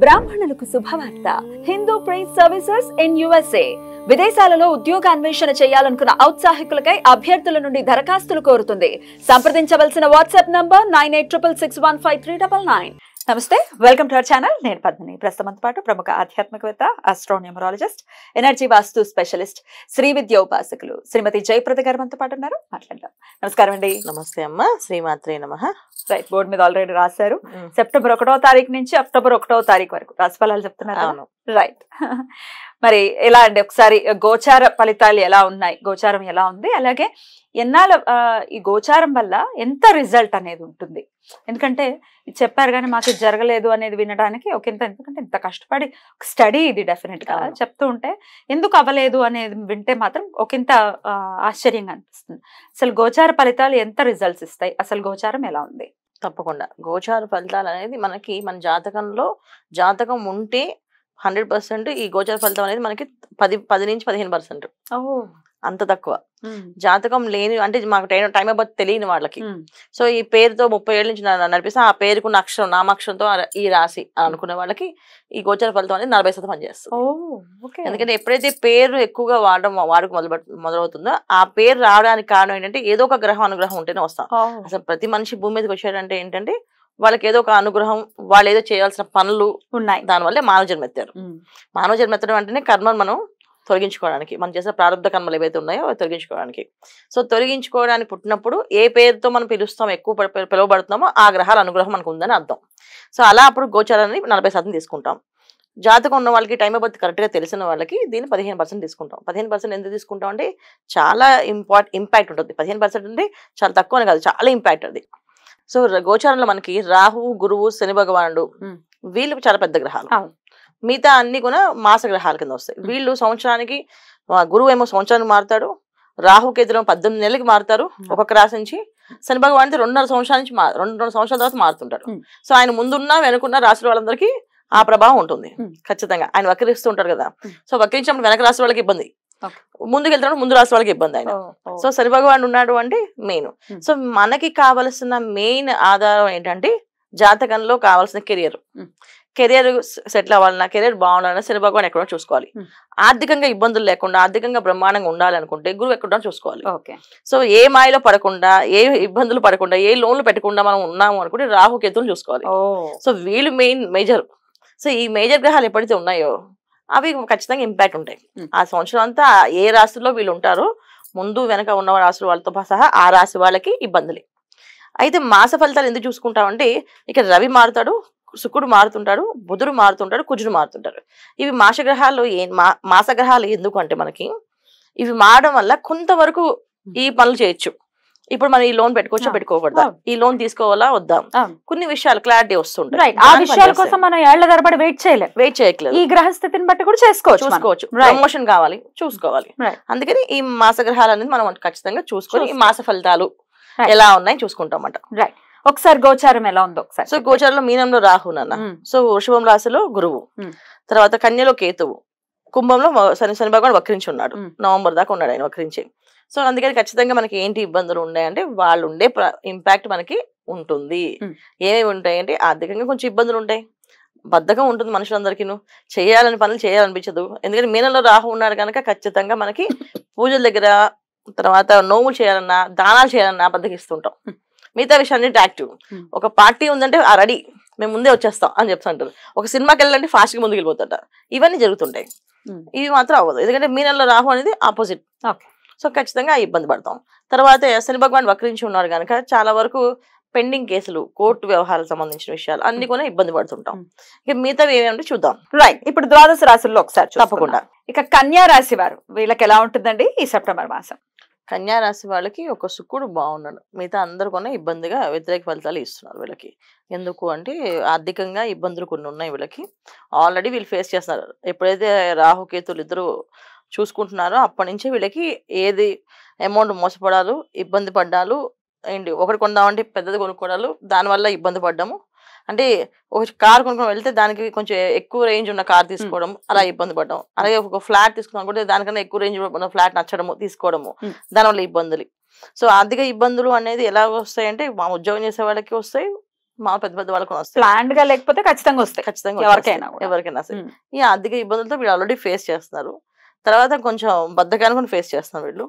బ్రాహ్మణులకు శుభవార్త Hindu priest services in USA విదేశాలలో ఉద్యోగ అన్వేషణ చేయాలనుకున్న ఔత్సాహికులకై అభ్యర్థుల నుండి దరఖాస్తులు కోరుతుంది సంప్రదించవలసిన WhatsApp number nine eight triple six one five three double nine నమస్తే వెల్కమ్ టు అవర్ ఛానల్ నేను పద్మిని ప్రస్తుతంతో పాటు ప్రముఖ ఆధ్యాత్మికవేత్త astronumerologist energy vastu specialist Shri Vidya ఉపాసకులు శ్రీమతి జయప్రద గారు మనతో పాటు ఉన్నారు మాట్లాడదాం నమస్కారం అండి నమస్తే అమ్మ శ్రీమాత్రి నమ రైట్ బోర్డు మీద ఆల్రెడీ రాశారు సెప్టెంబర్ ఒకటో తారీఖు నుంచి అక్టోబర్ ఒకటో తారీఖు వరకు రాశిఫలాలు చెప్తున్నారు రైట్ మరి ఎలా అండి ఒకసారి గోచార ఫలితాలు ఎలా ఉన్నాయి గోచారం ఎలా ఉంది అలాగే ఎన్నాళ్ళ ఈ గోచారం వల్ల ఎంత రిజల్ట్ అనేది ఉంటుంది ఎందుకంటే చెప్పారు కానీ మాకు జరగలేదు అనేది వినడానికి ఒక ఇంత ఎందుకంటే ఇంత కష్టపడి స్టడీ ఇది డెఫినెట్గా చెప్తూ ఉంటే ఎందుకు అవ్వలేదు అనేది వింటే మాత్రం ఒక ఇంత ఆశ్చర్యంగా అనిపిస్తుంది అసలు గోచార ఫలితాలు ఎంత రిజల్ట్స్ ఇస్తాయి అసలు గోచారం ఎలా ఉంది తప్పకుండా గోచార ఫలితాలు అనేది మనకి మన జాతకంలో జాతకం ఉంటే హండ్రెడ్ పర్సెంట్ ఈ గోచర ఫలితం అనేది మనకి పది పది నుంచి పదిహేను పర్సెంట్ అంత తక్కువ జాతకం లేని అంటే మాకు టైం టైం బర్త్ తెలియని వాళ్ళకి సో ఈ పేరుతో ముప్పై ఏళ్ళ నుంచి నడిపిస్తే ఆ పేరుకున్న అక్షరం నామాక్షరంతో ఈ రాశి అనుకునే వాళ్ళకి ఈ గోచర ఫలితం అనేది నలభై శాతం పనిచేస్తుంది ఎందుకంటే ఎప్పుడైతే పేరు ఎక్కువగా వాడడం వాడుకు మొదలు మొదలవుతుందో ఆ పేరు రావడానికి కారణం ఏంటంటే ఏదో ఒక గ్రహం అనుగ్రహం ఉంటేనే వస్తాం అసలు ప్రతి మనిషి భూమి మీదకి వచ్చాడంటే ఏంటంటే వాళ్ళకి ఏదో ఒక అనుగ్రహం వాళ్ళు ఏదో చేయాల్సిన పనులు ఉన్నాయి దానివల్లే మానవ జన్మ ఎత్తారు మానవ జన్మ ఎత్తడం అంటేనే కర్మను మనం తొలగించుకోవడానికి మనం చేసే ప్రారంభ కర్మలు ఏవైతే ఉన్నాయో అవి తొలగించుకోవడానికి సో తొలగించుకోవడానికి పుట్టినప్పుడు ఏ పేరుతో మనం పిలుస్తాం ఎక్కువ పిలువబడుతున్నామో ఆ గ్రహాల అనుగ్రహం మనకు ఉందని అర్థం సో అలా అప్పుడు గోచారాన్ని నలభై శాతం తీసుకుంటాం జాతకం ఉన్న వాళ్ళకి టైం అబౌత్ కరెక్ట్గా తెలిసిన వాళ్ళకి దీన్ని పదిహేను పర్సెంట్ తీసుకుంటాం పదిహేను పర్సెంట్ ఎందుకు తీసుకుంటాం అంటే చాలా ఇంపార్ట్ ఇంపాక్ట్ ఉంటుంది పదిహేను పర్సెంట్ అంటే చాలా తక్కువనే కాదు చాలా ఇంపాక్ట్ అది సో గోచారంలో మనకి రాహు గురువు శని భగవానుడు వీళ్ళు చాలా పెద్ద గ్రహాలు మిగతా అన్ని కూడా మాస గ్రహాల కింద వస్తాయి వీళ్ళు సంవత్సరానికి గురువు ఏమో సంవత్సరానికి మారుతాడు రాహు కేతులం పద్దెనిమిది నెలలకి మారుతారు ఒక్కొక్క రాశి నుంచి శని భగవాన్ రెండున్నర సంవత్సరాల నుంచి రెండు సంవత్సరాల తర్వాత మారుతుంటాడు సో ఆయన ముందున్న వెనుకున్న రాశుల వాళ్ళందరికీ ఆ ప్రభావం ఉంటుంది ఖచ్చితంగా ఆయన ఉంటారు కదా సో వక్రించినప్పుడు వెనక రాసిన వాళ్ళకి ఇబ్బంది ముందుకు వెళ్తున్నాడు ముందు రాసిన వాళ్ళకి ఇబ్బంది అయినా సో సరి భగవాన్ ఉన్నాడు అంటే మెయిన్ hmm. సో మనకి కావలసిన మెయిన్ ఆధారం ఏంటంటే జాతకంలో కావాల్సిన కెరియర్ కెరియర్ సెటిల్ అవ్వాలన్నా కెరియర్ బాగుండాలన్నా శని భగవాన్ ఎక్కడో చూసుకోవాలి hmm. ఆర్థికంగా ఇబ్బందులు లేకుండా ఆర్థికంగా బ్రహ్మాండంగా ఉండాలనుకుంటే గురువు ఎక్కడో చూసుకోవాలి సో ఏ మాయలో పడకుండా ఏ ఇబ్బందులు పడకుండా ఏ లోన్లు పెట్టకుండా మనం ఉన్నాము అనుకుంటే రాహుకేతులు చూసుకోవాలి సో వీళ్ళు మెయిన్ మేజర్ సో ఈ మేజర్ గ్రహాలు ఎప్పుడైతే ఉన్నాయో అవి ఖచ్చితంగా ఇంపాక్ట్ ఉంటాయి ఆ సంవత్సరం అంతా ఏ రాశిలో వీళ్ళు ఉంటారో ముందు వెనక ఉన్న రాశుల వాళ్ళతో సహా ఆ రాశి వాళ్ళకి ఇబ్బందులే అయితే మాస ఫలితాలు ఎందుకు చూసుకుంటామంటే ఇక్కడ రవి మారుతాడు శుకుడు మారుతుంటాడు బుధుడు మారుతుంటాడు కుజుడు మారుతుంటాడు ఇవి మాసగ్రహాలు ఏ మాసగ్రహాలు ఎందుకు అంటే మనకి ఇవి మారడం వల్ల కొంతవరకు ఈ పనులు చేయొచ్చు ఇప్పుడు మనం ఈ లోన్ పెట్టుకోవచ్చు పెట్టుకోకూడదు ఈ లోన్ తీసుకోవాలా వద్దాం కొన్ని విషయాలు క్లారిటీ వస్తుంటాయి ఆ విషయాల కోసం మనం ఏళ్ల తరబడి వెయిట్ చేయలేదు వెయిట్ చేయట్లేదు ఈ గ్రహస్థితిని బట్టి కూడా చేసుకోవచ్చు చూసుకోవచ్చు ప్రమోషన్ కావాలి చూసుకోవాలి అందుకని ఈ మాస గ్రహాలు అనేది మనం ఖచ్చితంగా చూసుకొని ఈ మాస ఫలితాలు ఎలా ఉన్నాయి చూసుకుంటాం అన్నమాట రైట్ ఒకసారి గోచారం ఎలా ఉందో ఒకసారి సో గోచారంలో మీనంలో రాహు నాన్న hmm. సో వృషభం రాశిలో గురువు hmm. తర్వాత కన్యలో కేతువు కుంభంలో శని శని భగవాన్ వక్రించి ఉన్నాడు hmm. నవంబర్ దాకా ఉన్నాడు ఆయన వక్రించి సో అందుకని ఖచ్చితంగా మనకి ఏంటి ఇబ్బందులు ఉన్నాయంటే వాళ్ళు ఉండే ఇంపాక్ట్ మనకి ఉంటుంది ఏమేమి ఉంటాయి అంటే ఆర్థికంగా కొంచెం ఇబ్బందులు ఉంటాయి బద్ధకం ఉంటుంది మనుషులందరికీ చేయాలని పనులు చేయాలనిపించదు ఎందుకంటే మీనంలో రాహు ఉన్నారు కనుక ఖచ్చితంగా మనకి పూజల దగ్గర తర్వాత నోములు చేయాలన్నా దానాలు చేయాలన్నా బద్దకిస్తుంటాం మిగతా విషయాన్ని యాక్టివ్ ఒక పార్టీ ఉందంటే రెడీ మేము ముందే వచ్చేస్తాం అని చెప్తుంటారు ఒక సినిమాకి వెళ్ళాలంటే ఫాస్ట్గా ముందుకు వెళ్ళిపోతుంటారు ఇవన్నీ జరుగుతుంటాయి ఇవి మాత్రం అవ్వదు ఎందుకంటే మీ నెలలో రాహు అనేది ఆపోజిట్ ఓకే సో ఖచ్చితంగా ఇబ్బంది పడతాం తర్వాత శని భగవాన్ వక్రించి ఉన్నారు కనుక చాలా వరకు పెండింగ్ కేసులు కోర్టు వ్యవహారాలకు సంబంధించిన విషయాలు అన్ని కూడా ఇబ్బంది పడుతుంటాం ఇక మిగతా ఏమేమి చూద్దాం రైట్ ఇప్పుడు ద్వాదశ రాశుల్లో ఒకసారి తప్పకుండా ఇక కన్యా రాశి వారు వీళ్ళకి ఎలా ఉంటుందండి ఈ సెప్టెంబర్ మాసం కన్యా రాశి వాళ్ళకి ఒక శుక్రుడు బాగున్నాడు మిగతా అందరు కూడా ఇబ్బందిగా వ్యతిరేక ఫలితాలు ఇస్తున్నారు వీళ్ళకి ఎందుకు అంటే ఆర్థికంగా ఇబ్బందులు కొన్ని ఉన్నాయి వీళ్ళకి ఆల్రెడీ వీళ్ళు ఫేస్ చేస్తున్నారు ఎప్పుడైతే రాహుకేతులు ఇద్దరు చూసుకుంటున్నారో అప్పటి నుంచి వీళ్ళకి ఏది అమౌంట్ మోసపడాలు ఇబ్బంది పడ్డాలు ఏంటి ఒకటి కొందామంటే పెద్దది కొనుక్కోవడాలు దానివల్ల ఇబ్బంది పడ్డాము అంటే ఒక కార్ కొనుక్కొని వెళ్తే దానికి కొంచెం ఎక్కువ రేంజ్ ఉన్న కార్ తీసుకోవడం అలా ఇబ్బంది పడ్డాము అలాగే ఒక ఫ్లాట్ తీసుకున్నాం దానికన్నా ఎక్కువ రేంజ్ ఉన్న ఫ్లాట్ నచ్చడము తీసుకోవడము దానివల్ల ఇబ్బందులు సో ఆర్థిక ఇబ్బందులు అనేది ఎలా వస్తాయంటే మా ఉద్యోగం చేసే వాళ్ళకి వస్తాయి మా పెద్ద పెద్ద వాళ్ళకి వస్తాయి ప్లాంట్ గా లేకపోతే ఖచ్చితంగా వస్తాయి ఖచ్చితంగా ఎవరికైనా ఎవరికైనా సరే ఈ ఆర్థిక ఇబ్బందులతో వీళ్ళు ఆల్రెడీ ఫేస్ చేస్తున్నారు తర్వాత కొంచెం బద్దకాన్ని కూడా ఫేస్ చేస్తాం వీళ్ళు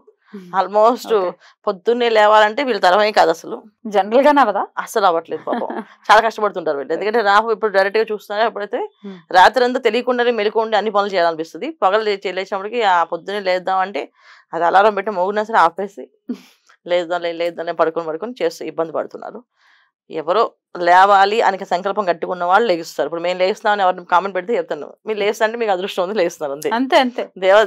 ఆల్మోస్ట్ hmm. పొద్దున్నే లేవాలంటే వీళ్ళు తరమే కాదు అసలు జనరల్ గా అవదా అసలు అవ్వట్లేదు పాపం చాలా కష్టపడుతుంటారు వీళ్ళు ఎందుకంటే నాకు ఇప్పుడు డైరెక్ట్ గా చూస్తున్నారు ఎప్పుడైతే hmm. రాత్రి అంతా తెలియకుండానే మెలుకుండి అన్ని పనులు చేయాలనిపిస్తుంది పగలు చేసినప్పటికి ఆ పొద్దున్నే లేద్దాం అంటే అది అలారం పెట్టి మోగినా సరే ఆపేసి లేదా hmm. లేదా పడుకొని పడుకొని చేస్తూ ఇబ్బంది పడుతున్నారు ఎవరో లేవాలి అని సంకల్పం కట్టుకున్న వాళ్ళు లేగిస్తారు ఇప్పుడు మేము లేస్తున్నామని ఎవరిని కామెంట్ పెడితే చెప్తాను మీరు లేస్తారంటే మీకు అదృష్టం ఉంది లేస్తున్నారు అంతే అంతే అంతే దేవ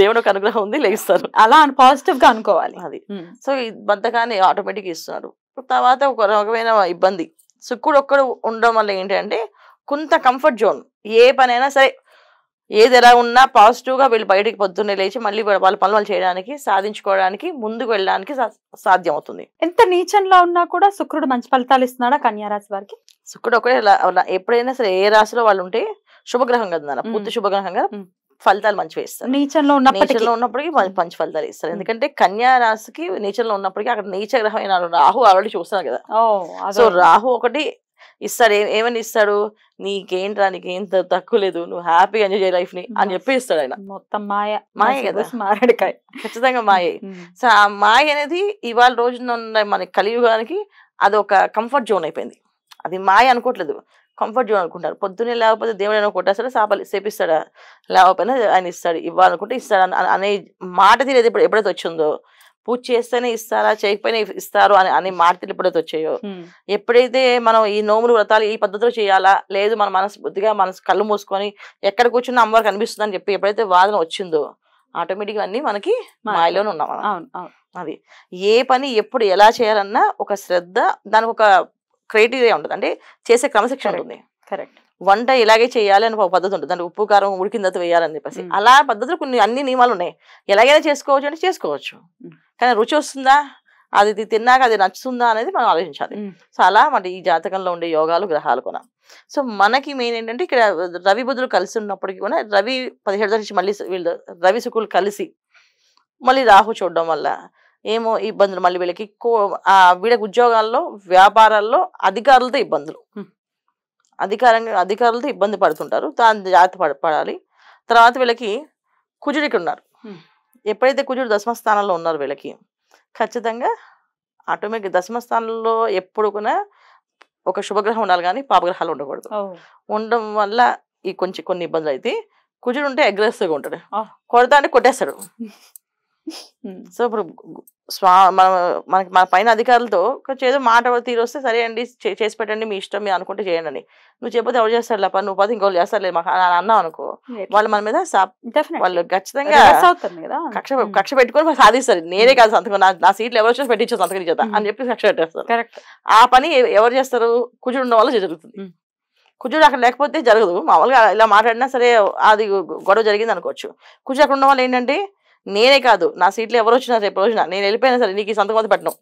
దేవుడు ఒక అనుగ్రహం ఉంది లేగిస్తారు అలా పాజిటివ్ గా అనుకోవాలి అది సో బద్దకాన్ని ఆటోమేటిక్ ఇస్తున్నారు తర్వాత ఒక రకమైన ఇబ్బంది సుక్కుడు ఒక్కడు ఉండడం వల్ల ఏంటంటే కొంత కంఫర్ట్ జోన్ ఏ పనైనా సరే ఏది ఎలా ఉన్నా పాజిటివ్గా వీళ్ళు బయటికి పొద్దున్నే లేచి మళ్ళీ వాళ్ళ పనులు చేయడానికి సాధించుకోవడానికి ముందుకు వెళ్ళడానికి సాధ్యం అవుతుంది ఎంత నీచంలో ఉన్నా కూడా శుక్రుడు మంచి ఫలితాలు ఇస్తున్నాడా కన్యారాశి వారికి శుక్రుడు ఒకటే ఎప్పుడైనా సరే ఏ రాశిలో వాళ్ళు ఉంటే శుభగ్రహం కదా పూర్తి కదా ఫలితాలు మంచివి ఇస్తారు నీచంలో నీచంలో ఉన్నప్పటికీ మంచి ఫలితాలు ఇస్తారు ఎందుకంటే కన్యా రాశికి నీచంలో ఉన్నప్పటికీ అక్కడ నీచ గ్రహం రాహు ఆల్రెడీ చూస్తున్నారు కదా సో రాహు ఒకటి ఇస్తాడు ఏమని ఇస్తాడు నీకేంట్రా నీకేం తక్కువ లేదు నువ్వు హ్యాపీగా ఎంజాయ్ చేయ లైఫ్ ని అని చెప్పి ఇస్తాడు ఆయన మొత్తం మాయ మాయ కదా మారడికాయ ఖచ్చితంగా మాయ సో ఆ మాయ అనేది ఇవాళ రోజున ఉన్న మన కలియుగానికి అది ఒక కంఫర్ట్ జోన్ అయిపోయింది అది మాయ అనుకోవట్లేదు కంఫర్ట్ జోన్ అనుకుంటారు పొద్దున్నే లేకపోతే దేవుడు ఏమైనా కొట్టేస్తాడా సాపాలి సేపిస్తాడా లేకపోయినా ఆయన ఇస్తాడు ఇవ్వాలనుకుంటే ఇస్తాడు అనే మాట తీరేది ఎప్పుడు ఎప్పుడైతే వచ్చిందో పూజ చేస్తేనే ఇస్తారా చేయకపోయినా ఇస్తారు అని అనే మాటలు ఎప్పుడైతే వచ్చాయో ఎప్పుడైతే మనం ఈ నోములు వ్రతాలు ఈ పద్ధతిలో చేయాలా లేదు మన బుద్ధిగా మనసు కళ్ళు మూసుకొని ఎక్కడ కూర్చున్న అమ్మవారికి అనిపిస్తుంది అని చెప్పి ఎప్పుడైతే వాదన వచ్చిందో ఆటోమేటిక్గా అన్నీ మనకి మాయలోనే ఉన్నాం అది ఏ పని ఎప్పుడు ఎలా చేయాలన్నా ఒక శ్రద్ధ దానికి ఒక క్రైటీరియా ఉంటుంది అంటే చేసే క్రమశిక్షణ ఉంటుంది కరెక్ట్ వంట ఇలాగే చేయాలి అని ఒక పద్ధతి ఉంటుంది దాంట్లో ఉప్పు కారం ఉడికిన వేయాలని చెప్పేసి అలా పద్ధతులు కొన్ని అన్ని నియమాలు ఉన్నాయి ఎలాగైనా చేసుకోవచ్చు అంటే చేసుకోవచ్చు కానీ రుచి వస్తుందా అది తిన్నాక అది నచ్చుతుందా అనేది మనం ఆలోచించాలి సో అలా మన ఈ జాతకంలో ఉండే యోగాలు గ్రహాలు కూడా సో మనకి మెయిన్ ఏంటంటే ఇక్కడ రవి బుధులు కలిసి ఉన్నప్పటికీ కూడా రవి పదిహేడు నుంచి మళ్ళీ వీళ్ళు రవి సుకులు కలిసి మళ్ళీ రాహు చూడడం వల్ల ఏమో ఇబ్బందులు మళ్ళీ వీళ్ళకి వీళ్ళకి ఉద్యోగాల్లో వ్యాపారాల్లో అధికారులతో ఇబ్బందులు అధికారంగా అధికారులతో ఇబ్బంది పడుతుంటారు దాని జాగ్రత్త పడాలి తర్వాత వీళ్ళకి కుజుడికి ఉన్నారు ఎప్పుడైతే కుజుడు దశమ స్థానంలో ఉన్నారు వీళ్ళకి ఖచ్చితంగా ఆటోమేటిక్ దశమ స్థానంలో ఎప్పుడు కూడా ఒక శుభగ్రహం ఉండాలి కానీ పాపగ్రహాలు ఉండకూడదు ఉండడం వల్ల ఈ కొంచెం కొన్ని ఇబ్బందులు అయితే కుజుడు ఉంటే అగ్రెసివ్గా ఉంటాడు కొడతా అంటే కొట్టేస్తాడు సో ఇప్పుడు స్వా మన మనకి మన పైన అధికారులతో ఏదో మాట తీరు వస్తే సరే అండి చేసి పెట్టండి మీ ఇష్టం మీరు అనుకుంటే చేయండి అని నువ్వు చెప్పితే ఎవరు చేస్తారు లేప నువ్వు పోతే ఇంకోళ్ళు చేస్తారు లేదు మాకు అన్నావు అనుకో వాళ్ళు మన మీద వాళ్ళు ఖచ్చితంగా కక్ష కక్ష పెట్టుకొని సాధిస్తారు నేనే కాదు సంతకం నా సీట్లు ఎవరు వచ్చి పెట్టించు సంతకం చేత అని చెప్పి కక్ష పెట్టేస్తారు ఆ పని ఎవరు చేస్తారు కూర్చుని ఉన్న వాళ్ళు జరుగుతుంది కుజుడు అక్కడ లేకపోతే జరగదు మామూలుగా ఇలా మాట్లాడినా సరే అది గొడవ జరిగింది అనుకోవచ్చు కుజుడు అక్కడ ఉన్న వాళ్ళు ఏంటంటే నేనే కాదు నా సీట్లు ఎవరు వచ్చినా రేపు రోజున నేను వెళ్ళిపోయినా సరే నీకు సంతకం పెట్టను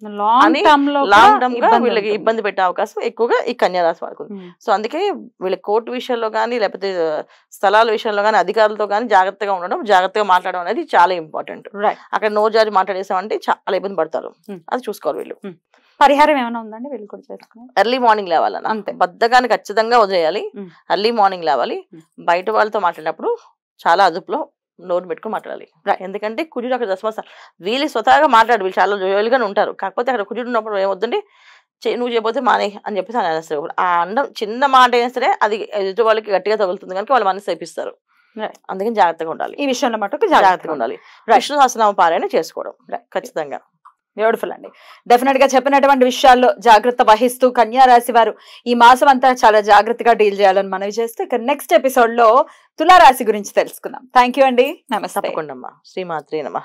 లాంగ్ టర్మ్ గా వీళ్ళకి ఇబ్బంది పెట్టే అవకాశం ఎక్కువగా ఈ కన్యారాశి వాళ్ళకు hmm. సో అందుకే వీళ్ళ కోర్టు విషయంలో కానీ లేకపోతే స్థలాల విషయంలో కానీ అధికారులతో కానీ జాగ్రత్తగా ఉండడం జాగ్రత్తగా మాట్లాడడం అనేది చాలా ఇంపార్టెంట్ అక్కడ నో జారి మాట్లాడేసామంటే చాలా ఇబ్బంది పడతారు hmm. అది చూసుకోవాలి వీళ్ళు hmm. పరిహారం ఏమైనా ఉందండి వీళ్ళు కూడా ఎర్లీ మార్నింగ్ లేవాలని అంతే బద్దగాని ఖచ్చితంగా వదిలేయాలి ఎర్లీ మార్నింగ్ లేవాలి బయట వాళ్ళతో మాట్లాడినప్పుడు చాలా అదుపులో నోరు పెట్టుకుని మాట్లాడాలి ఎందుకంటే కుజుడు అక్కడ దశమస్థ వీళ్ళు స్వతహాగా మాట్లాడు వీళ్ళు చాలా జోయలుగానే ఉంటారు కాకపోతే అక్కడ కుజుడు ఉన్నప్పుడు ఏమవుతుంది నువ్వు చేయబోతే మానే అని చెప్పేసి ఆయన అనేస్తారు ఆ అండం చిన్న మాట అయినా సరే అది ఎదుటి వాళ్ళకి గట్టిగా తగులుతుంది కనుక వాళ్ళ మనసు చేపిస్తారు అందుకని జాగ్రత్తగా ఉండాలి ఈ విషయంలో మటుకు జాగ్రత్తగా ఉండాలి విష్ణు సహస్రనామ పారాయణ చేసుకోవడం ఖచ్చితంగా బ్యూటిఫుల్ అండి డెఫినెట్ గా చెప్పినటువంటి విషయాల్లో జాగ్రత్త వహిస్తూ కన్యా రాశి వారు ఈ మాసం అంతా చాలా జాగ్రత్తగా డీల్ చేయాలని మనవి చేస్తూ ఇక నెక్స్ట్ ఎపిసోడ్ లో తులారాశి గురించి తెలుసుకుందాం థ్యాంక్ యూ అండి నమస్తే శ్రీమాత్రి నమ